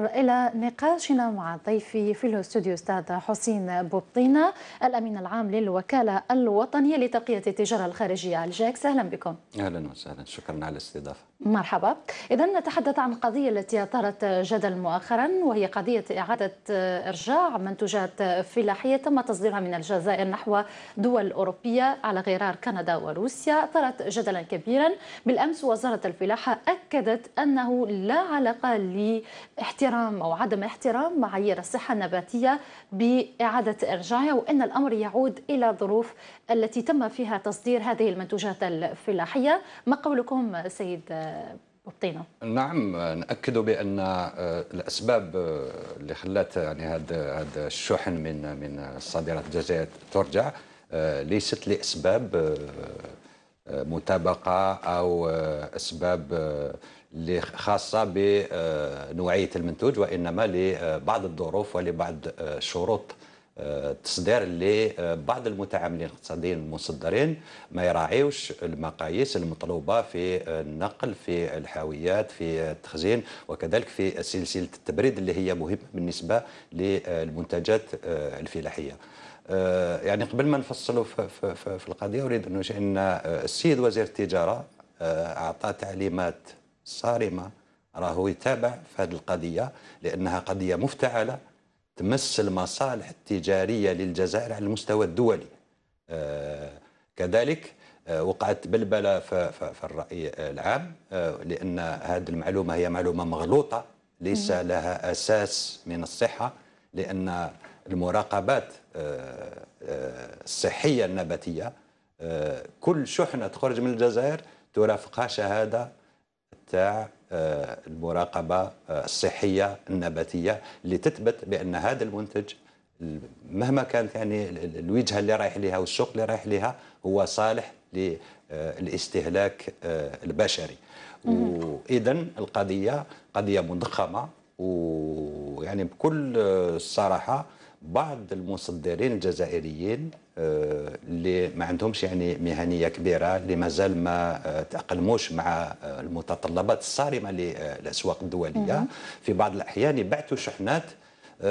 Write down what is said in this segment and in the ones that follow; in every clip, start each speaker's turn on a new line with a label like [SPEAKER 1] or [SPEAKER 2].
[SPEAKER 1] إلى نقاشنا مع ضيفي في الاستوديو أستاذ حسين بوبطينة الأمين العام للوكالة الوطنية لتقية التجارة الخارجية الجاك سهلا بكم
[SPEAKER 2] أهلا وسهلا شكرا على الاستضافة
[SPEAKER 1] مرحبا إذا نتحدث عن قضية التي أثارت جدل مؤخرا وهي قضية إعادة إرجاع منتوجات فلاحية تم تصديرها من الجزائر نحو دول أوروبية على غرار كندا وروسيا أثارت جدلا كبيرا بالأمس وزارة الفلاحة أكدت أنه لا علاقة لاحترام أو عدم احترام معايير الصحة النباتية بإعادة إرجاعها وأن الأمر يعود إلى ظروف التي تم فيها تصدير هذه المنتوجات الفلاحية ما قولكم سيد بطينا
[SPEAKER 2] نعم ناكد بان آه، الاسباب آه، اللي خلات يعني هذا هذا الشحن من من الصادرات الجزائريه ترجع آه، ليست لاسباب متابقة او اسباب اللي خاصه بنوعيه المنتوج وانما لبعض الظروف ولبعض الشروط تصدير لبعض آه، المتعاملين الاقتصاديين المصدرين ما يراعيوش المقاييس المطلوبه في آه، النقل في الحاويات في التخزين وكذلك في سلسله التبريد اللي هي مهمه بالنسبه للمنتجات آه، الفلاحيه. يعني قبل ما نفصلوا في, في, في القضيه اريد انه ان السيد وزير التجاره اعطى تعليمات صارمه راهو يتابع في هذه القضيه لانها قضيه مفتعله تمس المصالح التجارية للجزائر على المستوى الدولي آه، كذلك آه، وقعت بلبلة في الرأي العام آه، لأن هذه المعلومة هي معلومة مغلوطة ليس لها أساس من الصحة لأن المراقبات الصحية النباتية كل شحنة تخرج من الجزائر ترافقها شهادة تاع آه، المراقبه آه، الصحيه النباتيه اللي تثبت بان هذا المنتج مهما كانت يعني الوجهه اللي رايح لها والسوق اللي رايح لها هو صالح للاستهلاك آه، البشري واذا القضيه قضيه مضخمه ويعني بكل الصراحه بعض المصدرين الجزائريين آه، اللي ما عندهمش يعني مهنيه كبيره اللي مازال ما آه، تاقلموش مع آه، المتطلبات الصارمه للاسواق الدوليه في بعض الاحيان يبعثوا شحنات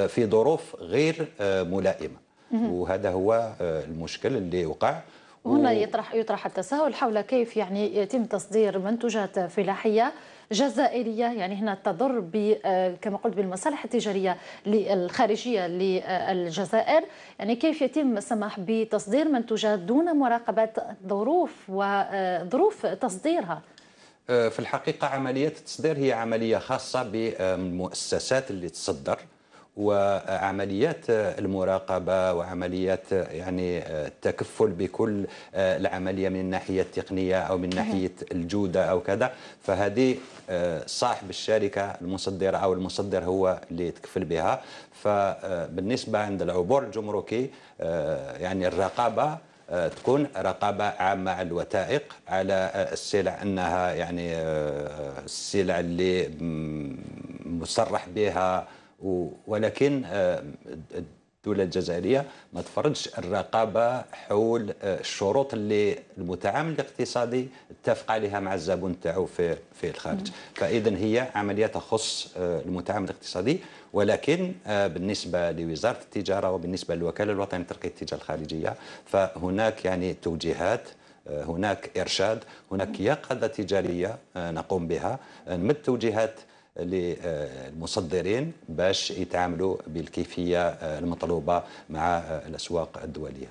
[SPEAKER 2] في ظروف غير ملائمه وهذا هو المشكل اللي وقع
[SPEAKER 1] هنا يطرح يطرح التساؤل حول كيف يعني يتم تصدير منتوجات فلاحيه جزائرية يعني هنا تضر آه، كما قلت بالمصالح التجارية الخارجية للجزائر يعني كيف يتم السماح بتصدير منتوجات دون مراقبة ظروف وظروف آه، تصديرها
[SPEAKER 2] آه، في الحقيقة عملية التصدير هي عملية خاصة بالمؤسسات اللي تصدر وعمليات المراقبه وعمليات يعني آه، التكفل بكل آه، العمليه من الناحيه التقنيه او من ناحيه الجوده او كذا فهذه آه، صاحب الشركه المصدره او المصدر هو اللي يتكفل بها فبالنسبه عند العبور الجمركي يعني الرقابه تكون رقابة عامة على الوثائق على السلع أنها يعني السلع اللي مصرح بها ولكن آه، الدولة الجزائرية ما تفرضش الرقابة حول آه، الشروط اللي المتعامل الاقتصادي اتفق عليها مع الزبون تاعو في في الخارج فإذا هي عملية تخص آه، المتعامل الاقتصادي ولكن بالنسبة لوزارة التجارة وبالنسبة للوكالة الوطنية لترقية التجارة الخارجية فهناك يعني توجيهات هناك إرشاد هناك يقظة تجارية نقوم بها من التوجيهات للمصدرين باش يتعاملوا بالكيفيه المطلوبه مع الاسواق الدوليه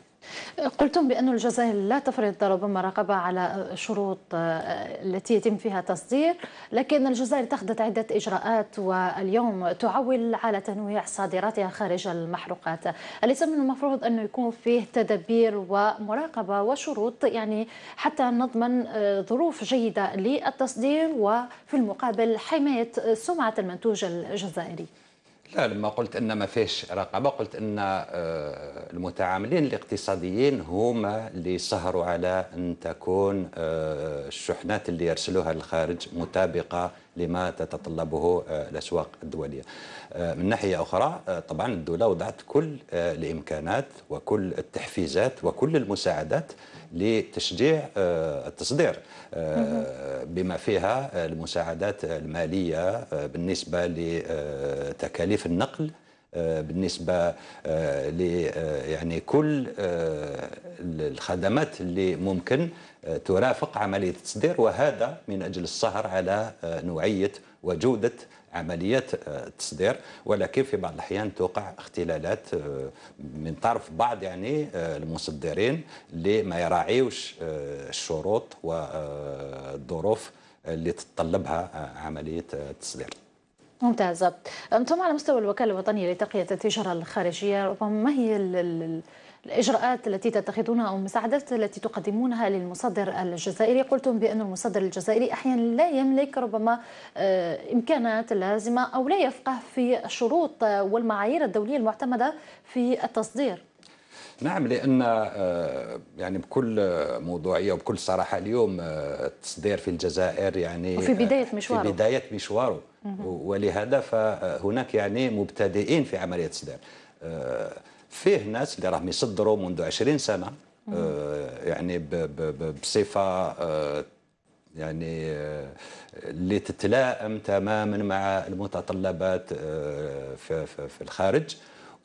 [SPEAKER 1] قلتم بأن الجزائر لا تفرض ربما رقابة على شروط التي يتم فيها تصدير لكن الجزائر اتخذت عدة إجراءات واليوم تعول على تنويع صادراتها خارج المحروقات أليس من المفروض أنه يكون فيه تدابير ومراقبة وشروط يعني حتى نضمن ظروف جيدة للتصدير وفي المقابل حماية سمعة المنتوج الجزائري
[SPEAKER 2] لا لما قلت ان ما فيش رقابه قلت ان آه، المتعاملين الاقتصاديين هما اللي سهروا على ان تكون آه، الشحنات اللي يرسلوها للخارج مطابقه لما تتطلبه آه، الاسواق الدوليه. من ناحيه اخرى طبعا الدوله وضعت كل الامكانات وكل التحفيزات وكل المساعدات لتشجيع آه، التصدير آه، بما فيها المساعدات المالية آه، بالنسبة لتكاليف النقل بالنسبة ل يعني كل الخدمات اللي ممكن ترافق عملية التصدير وهذا من أجل السهر على نوعية وجودة عمليات التصدير آه، ولكن في بعض الأحيان توقع اختلالات آه، من طرف بعض يعني آه، المصدرين اللي ما يراعيوش الشروط والظروف اللي تتطلبها عملية التصدير
[SPEAKER 1] ممتاز انتم على مستوى الوكاله الوطنيه لتقيه التجاره الخارجيه ربما ما هي الإجراءات التي تتخذونها أو المساعدات التي تقدمونها للمصدر الجزائري قلتم بأن المصدر الجزائري أحيانا لا يملك ربما آه، إمكانات اللازمة أو لا يفقه في الشروط والمعايير الدولية المعتمدة في التصدير
[SPEAKER 2] نعم لان آه، يعني بكل موضوعيه وبكل صراحه اليوم آه، التصدير في الجزائر يعني في بدايه مشواره في بدايه مشواره ولهذا فهناك يعني مبتدئين في عمليه التصدير فيه ناس اللي راهم يصدروا منذ 20 سنه آه يعني ب ب بصفه آه يعني آه، اللي تتلائم تماما مع المتطلبات آه، في, في, الخارج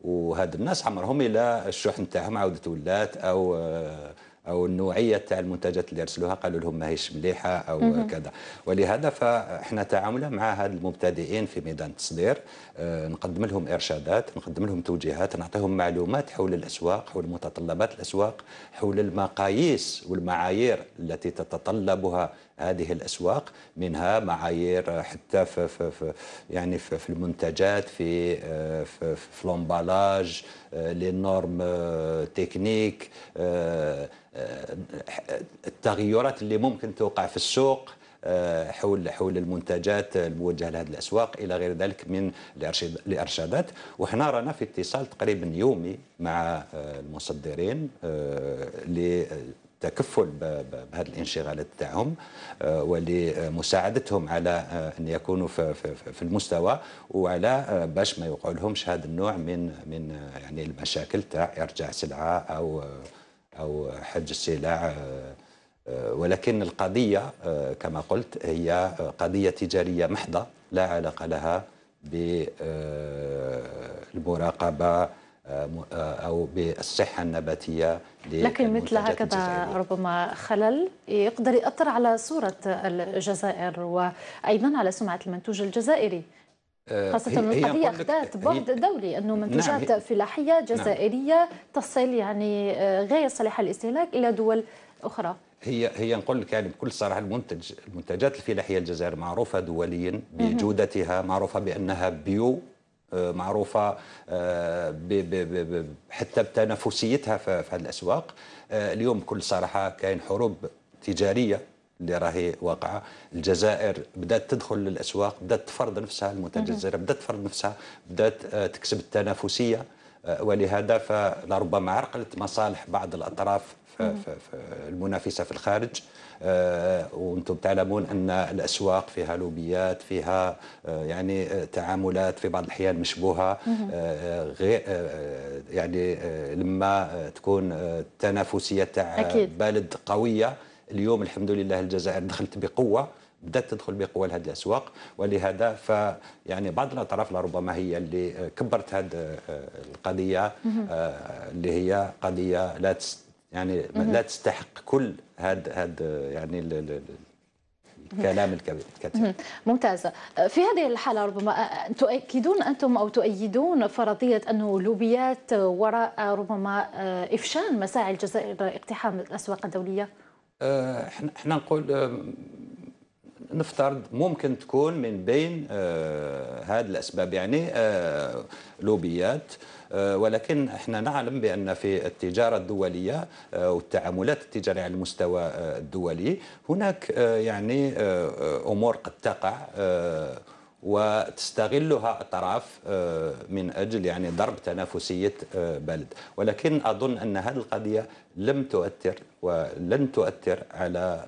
[SPEAKER 2] وهاد الناس عمرهم الى الشحن تاعهم عاودت ولات او آه، او النوعيه تاع المنتجات اللي ارسلوها قالوا لهم ماهيش مليحه او مم. كذا ولهذا فاحنا تعاملنا مع هاد المبتدئين في ميدان التصدير آه، نقدم لهم ارشادات نقدم لهم توجيهات نعطيهم معلومات حول الاسواق حول متطلبات الاسواق حول المقاييس والمعايير التي تتطلبها هذه الاسواق منها معايير حتى في, في, في يعني في, في المنتجات في آه، في, في لومبالاج آه، لي نورم آه، تكنيك التغيرات اللي ممكن توقع في السوق حول حول المنتجات الموجهه لهذه الاسواق الى غير ذلك من الارشادات وحنا رانا في اتصال تقريبا يومي مع المصدرين التكفل بهذه الانشغالات تاعهم آه، ولمساعدتهم على آه، ان يكونوا في المستوى وعلى آه، باش ما يوقع لهمش هذا النوع من من يعني المشاكل تاع ارجاع سلعه او او حج السلع ولكن القضيه كما قلت هي قضيه تجاريه محضه لا علاقه لها بالمراقبه او بالصحه النباتيه لكن مثل هكذا
[SPEAKER 1] ربما خلل يقدر ياثر على صوره الجزائر وايضا على سمعه المنتوج الجزائري
[SPEAKER 2] آه، خاصة القضية أخذت بعد
[SPEAKER 1] دولي أنه منتوجات نعم فلاحية نعم. جزائرية نعم تصل يعني آه، غير صالحة للاستهلاك إلى دول أخرى
[SPEAKER 2] هي هي نقول لك يعني بكل صراحه المنتج المنتجات الفلاحيه الجزائر معروفه دوليا بجودتها معروفه بانها بيو آه، معروفة آه، حتى بتنافسيتها في هذه الأسواق آه، اليوم بكل صراحة كاين حروب تجارية اللي راهي واقعه الجزائر بدات تدخل للاسواق بدات تفرض نفسها المتجزرة بدات تفرض نفسها بدات تكسب التنافسيه ولهذا فلربما عرقلت مصالح بعض الاطراف المنافسه في الخارج آه، وانتم تعلمون ان الاسواق فيها لوبيات فيها آه، يعني آه، تعاملات في بعض الاحيان مشبوهه غير يعني لما تكون التنافسيه تاع بلد قويه اليوم الحمد لله الجزائر دخلت بقوه بدات تدخل بقوه لهذه الاسواق ولهذا ف يعني بعض الاطراف لربما هي اللي كبرت هذه القضيه اللي هي قضيه لا يعني لا تستحق كل هاد هاد يعني الكلام الكثير
[SPEAKER 1] ممتازة في هذه الحالة ربما تؤكدون أنتم أو تؤيدون فرضية أنه لوبيات وراء ربما إفشال مساعي الجزائر اقتحام الأسواق الدولية
[SPEAKER 2] أه، احنا نقول نفترض ممكن تكون من بين آه، هذه الأسباب يعني آه، لوبيات آه، ولكن احنا نعلم بان في التجاره الدوليه والتعاملات التجاريه على المستوى الدولي هناك يعني امور قد تقع وتستغلها اطراف من اجل يعني ضرب تنافسيه بلد ولكن اظن ان هذه القضيه لم تؤثر ولن تؤثر على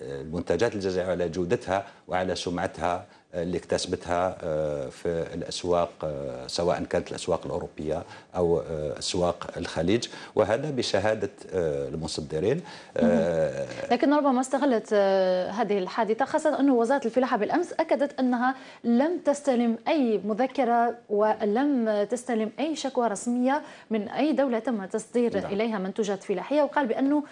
[SPEAKER 2] المنتجات الجزائرية على جودتها وعلى سمعتها اللي اكتسبتها آه، في الاسواق آه، سواء كانت الاسواق الاوروبيه او آه، اسواق الخليج وهذا بشهاده المصدرين
[SPEAKER 1] لكن ربما استغلت هذه الحادثه خاصه انه وزاره الفلاحه بالامس اكدت انها لم تستلم اي مذكره ولم تستلم اي شكوى رسميه من اي دوله تم تصدير نعم. اليها منتوجات فلاحيه وقال بانه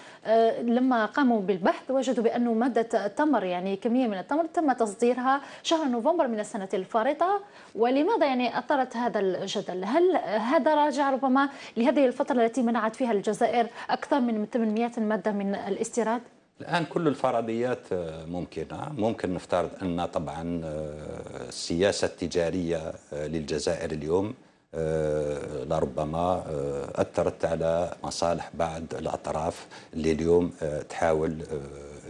[SPEAKER 1] لما قاموا بالبحث وجدوا بانه ماده التمر يعني كميه من التمر تم تصديرها شهر نوفمبر من السنة الفارطة ولماذا يعني أثرت هذا الجدل هل هذا راجع ربما لهذه الفترة التي منعت فيها الجزائر أكثر من 800 مادة من الاستيراد
[SPEAKER 2] الآن كل الفرضيات آه، ممكنة ممكن نفترض أن طبعا آه، السياسة التجارية آه، للجزائر اليوم لربما أثرت على مصالح بعض الأطراف اللي اليوم تحاول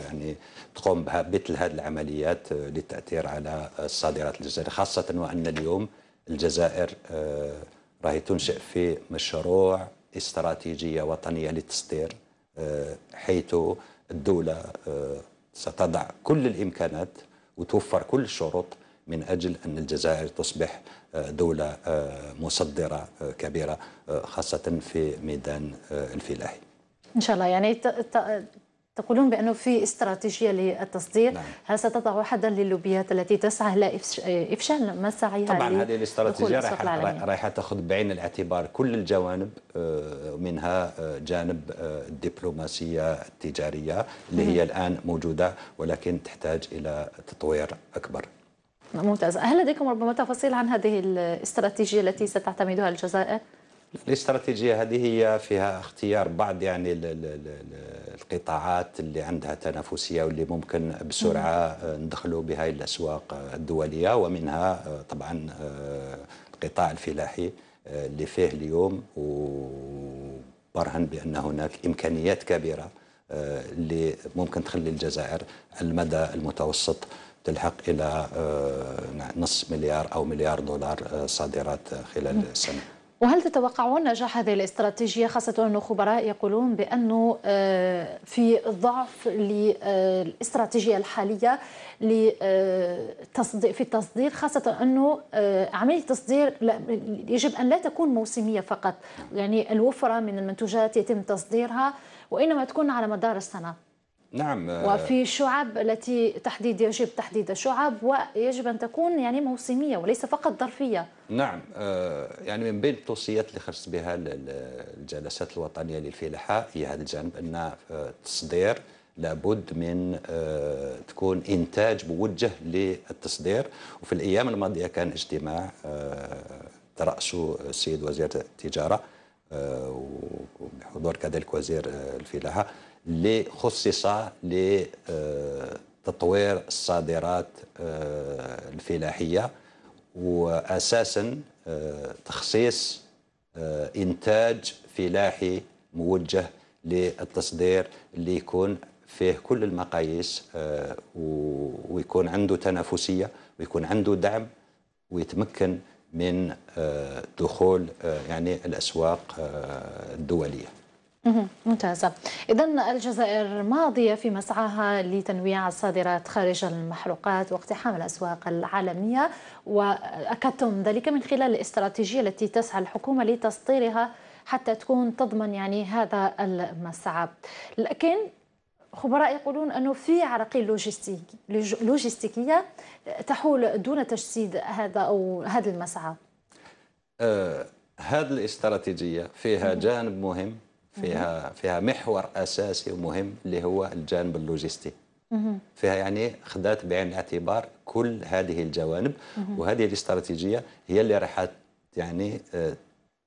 [SPEAKER 2] يعني تقوم بها مثل هذه العمليات آه، للتاثير على الصادرات الجزائريه خاصه وان اليوم الجزائر آه، راهي تنشئ في مشروع استراتيجيه وطنيه للتصدير آه، حيث الدوله ستضع كل الامكانات وتوفر كل الشروط من اجل ان الجزائر تصبح دوله مصدره كبيره خاصه في ميدان الفلاحي.
[SPEAKER 1] ان شاء الله يعني تقولون بأنه في استراتيجية للتصدير نعم. هل ستضع حدا للوبيات التي تسعى إلى إفشال ما سعيها طبعا هذه الاستراتيجية رايحة
[SPEAKER 2] رايح تأخذ بعين الاعتبار كل الجوانب آه، منها آه، جانب آه، الدبلوماسية التجارية اللي هي الآن موجودة ولكن تحتاج إلى تطوير أكبر
[SPEAKER 1] ممتاز هل لديكم ربما تفاصيل عن هذه الاستراتيجية التي ستعتمدها الجزائر؟
[SPEAKER 2] الاستراتيجية هذه هي فيها اختيار بعض يعني القطاعات اللي عندها تنافسية واللي ممكن بسرعة ندخلوا بها الأسواق الدولية ومنها آه، طبعا آه، القطاع الفلاحي آه، اللي فيه اليوم وبرهن بأن هناك إمكانيات كبيرة اللي ممكن تخلي الجزائر المدى المتوسط تلحق الى نصف مليار او مليار دولار صادرات خلال السنه
[SPEAKER 1] وهل تتوقعون نجاح هذه الاستراتيجية خاصة أن خبراء يقولون بأنه آه، في ضعف للاستراتيجية الحالية آه، في التصدير خاصة أنه آه، عملية التصدير يجب أن لا تكون موسمية فقط يعني الوفرة من المنتوجات يتم تصديرها وإنما تكون على مدار السنة
[SPEAKER 2] نعم وفي
[SPEAKER 1] شعب التي تحديد يجب تحديد الشعب ويجب ان تكون يعني موسميه وليس فقط ظرفيه.
[SPEAKER 2] نعم آه، يعني من بين التوصيات اللي خرجت بها الجلسات الوطنيه للفلاحه هي هذا الجانب ان آه، التصدير لابد من آه، تكون انتاج موجه للتصدير وفي الايام الماضيه كان اجتماع تراسه السيد وزير التجاره آه، وبحضور كذلك وزير آه، الفلاحة اللي خصص لتطوير آه، الصادرات الفلاحية وأساسا تخصيص إنتاج فلاحي موجه للتصدير اللي يكون فيه كل المقاييس ويكون عنده تنافسية ويكون عنده دعم ويتمكن من آه، دخول آه، يعني الأسواق آه، الدولية
[SPEAKER 1] ممتازة إذا الجزائر ماضية في مسعاها لتنويع الصادرات خارج المحروقات واقتحام الأسواق العالمية وأكدتم ذلك من خلال الاستراتيجية التي تسعى الحكومة لتسطيرها حتى تكون تضمن يعني هذا المسعى لكن خبراء يقولون انه في عراقيل لوجستيك لوجستيكيه تحول دون تجسيد هذا او هذا المسعى.
[SPEAKER 2] آه هذه الاستراتيجيه فيها جانب مهم فيها فيها محور اساسي ومهم اللي هو الجانب اللوجستي. فيها يعني خدات بعين الاعتبار كل هذه الجوانب وهذه الاستراتيجيه هي اللي راح يعني أه،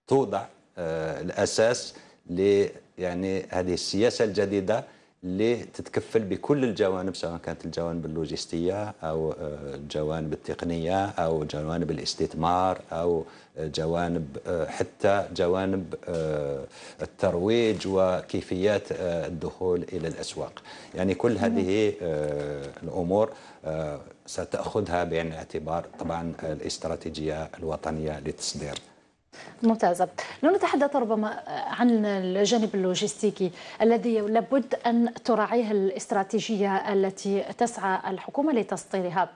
[SPEAKER 2] توضع أه، الاساس ل يعني هذه السياسه الجديده اللي تتكفل بكل الجوانب سواء كانت الجوانب اللوجستية أو الجوانب آه، التقنية أو جوانب الاستثمار أو آه، جوانب آه، حتى جوانب الترويج وكيفيات الدخول إلى الأسواق يعني كل هذه الأمور ستأخذها بعين الاعتبار طبعا الاستراتيجية الوطنية لتصدير
[SPEAKER 1] ممتازة لنتحدث ربما عن الجانب اللوجستيكي الذي لابد أن تراعيه الاستراتيجية التي تسعى الحكومة لتسطيرها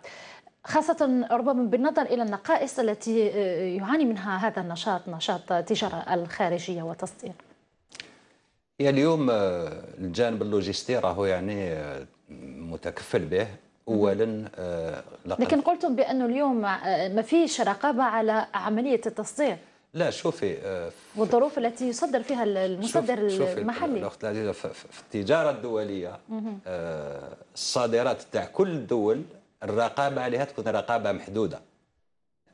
[SPEAKER 1] خاصة ربما بالنظر إلى النقائص التي يعاني منها هذا النشاط نشاط التجارة الخارجية وتسطير
[SPEAKER 2] هي اليوم الجانب اللوجستي راهو يعني متكفل به اولا آه، لكن
[SPEAKER 1] قلتم بانه اليوم ما فيش رقابه على عمليه التصدير
[SPEAKER 2] لا شوفي آه،
[SPEAKER 1] والظروف التي يصدر فيها المصدر شوف المحلي الاخت
[SPEAKER 2] العزيزه في التجاره الدوليه آه، الصادرات تاع كل الدول الرقابه عليها تكون رقابه محدوده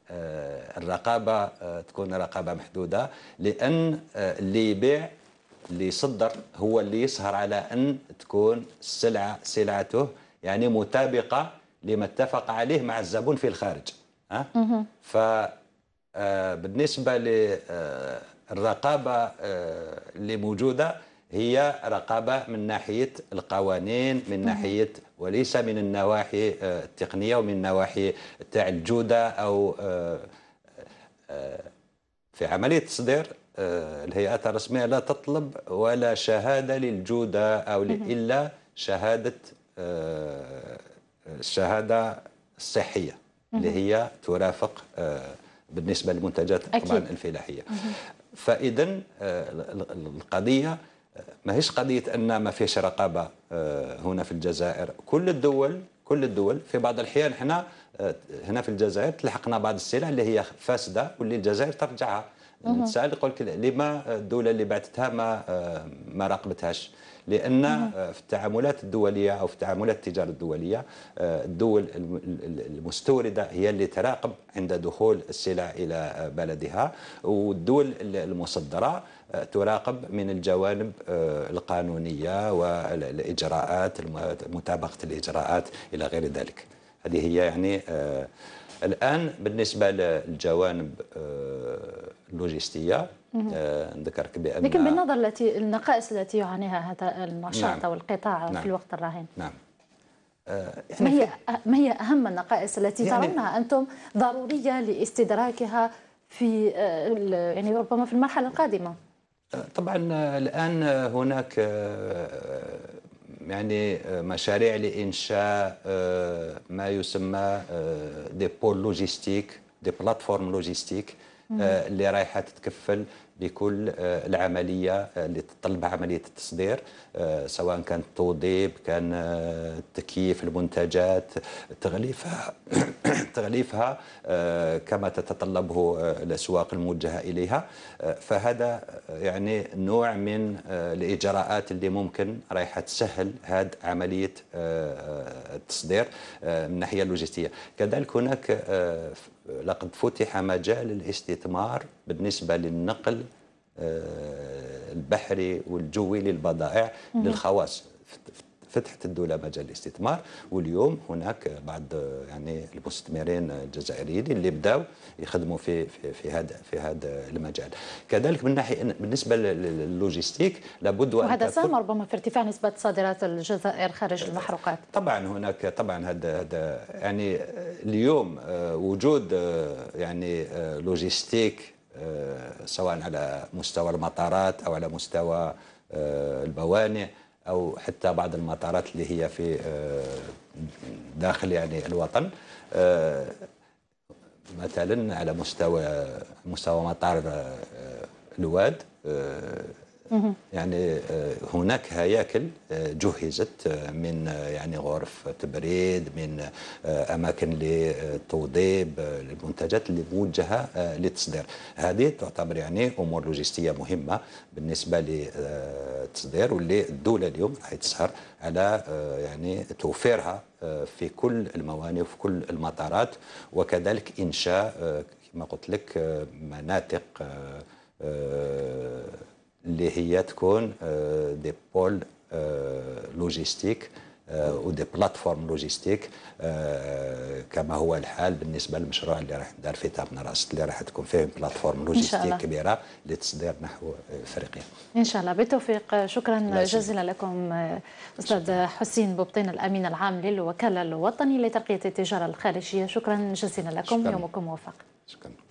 [SPEAKER 2] آه، الرقابه تكون رقابه محدوده لان اللي يبيع اللي يصدر هو اللي يسهر على ان تكون السلعه سلعته يعني مطابقة لما اتفق عليه مع الزبون في الخارج ها أه؟ آه، بالنسبه للرقابه آه، اللي موجوده هي رقابه من ناحيه القوانين من ناحيه وليس من النواحي آه، التقنيه ومن نواحي تاع الجوده او في عمليه التصدير الهيئات الرسميه لا تطلب ولا شهاده للجوده او الا شهاده الشهاده الصحيه اللي هي ترافق بالنسبه للمنتجات طبعا الفلاحيه فاذا آه، القضيه آه، ماهيش قضيه ان ما فيش رقابه آه، هنا في الجزائر كل الدول كل الدول في بعض الاحيان احنا هنا في الجزائر تلحقنا بعض السلع اللي هي فاسده واللي الجزائر ترجعها تسال يقول لك لما الدوله اللي بعثتها ما ما راقبتهاش لان آه، في التعاملات الدوليه او في تعاملات التجاره الدوليه آه، الدول المستورده هي اللي تراقب عند دخول السلع الى آه، بلدها والدول المصدره تراقب من الجوانب القانونيه والاجراءات متابقه الاجراءات الى غير ذلك هذه هي يعني الان بالنسبه للجوانب اللوجستيه آه، نذكرك بان لكن بالنظر
[SPEAKER 1] التي النقائص التي يعانيها هذا النشاط نعم. القطاع نعم. في الوقت الراهن
[SPEAKER 2] نعم آه، ما هي
[SPEAKER 1] ما هي اهم النقائص التي يعني ترونها انتم ضروريه لاستدراكها في آه، يعني ربما في المرحله القادمه
[SPEAKER 2] طبعا الان هناك يعني مشاريع لانشاء ما يسمى دي بول لوجيستيك دي بلاتفورم لوجيستيك آه، اللي رايحه تتكفل بكل آه، العمليه آه، اللي تتطلب عمليه التصدير سواء كان التوضيب كان تكييف المنتجات تغليفها تغليفها كما تتطلبه الاسواق الموجهه اليها فهذا يعني نوع من الاجراءات اللي ممكن رايحه تسهل هذه عمليه التصدير من الناحيه اللوجستيه كذلك هناك لقد فتح مجال الاستثمار بالنسبة للنقل آه، البحري والجوي للبضائع للخواص فتحت الدولة مجال الاستثمار واليوم هناك بعض يعني المستثمرين الجزائريين اللي بداوا يخدموا في في في هذا في هذا المجال كذلك من ناحيه بالنسبه للوجيستيك لابد وان وهذا ساهم
[SPEAKER 1] ربما في ارتفاع نسبه صادرات الجزائر خارج المحروقات
[SPEAKER 2] طبعا هناك طبعا هذا هذا يعني اليوم آه، وجود آه، يعني آه، لوجيستيك سواء على مستوى المطارات او على مستوى البوانئ او حتى بعض المطارات اللي هي في آه، داخل يعني الوطن آه، مثلا على مستوى مستوى مطار آه، الواد يعني آه، هناك هياكل آه، جهزت آه، من يعني غرف تبريد من اماكن للتوضيب للمنتجات اللي موجهه للتصدير هذه تعتبر يعني امور لوجستيه مهمه بالنسبه للتصدير واللي الدوله اليوم راح تسهر على يعني توفيرها في كل الموانئ وفي كل المطارات وكذلك انشاء كما قلت لك مناطق اللي هي تكون دي بول لوجيستيك ودي بلاتفورم لوجيستيك كما هو الحال بالنسبه للمشروع اللي راح ندار في تابنا راست اللي راح تكون فيه بلاتفورم لوجيستيك كبيره لتصدير نحو افريقيا.
[SPEAKER 1] آه، ان شاء الله بالتوفيق آه، شكرا جزيلا لكم آه، استاذ حسين بوبطين الامين العام للوكاله الوطني لترقيه التجاره الخارجيه شكرا جزيلا لكم شكرا. يومكم موفق. شكرا.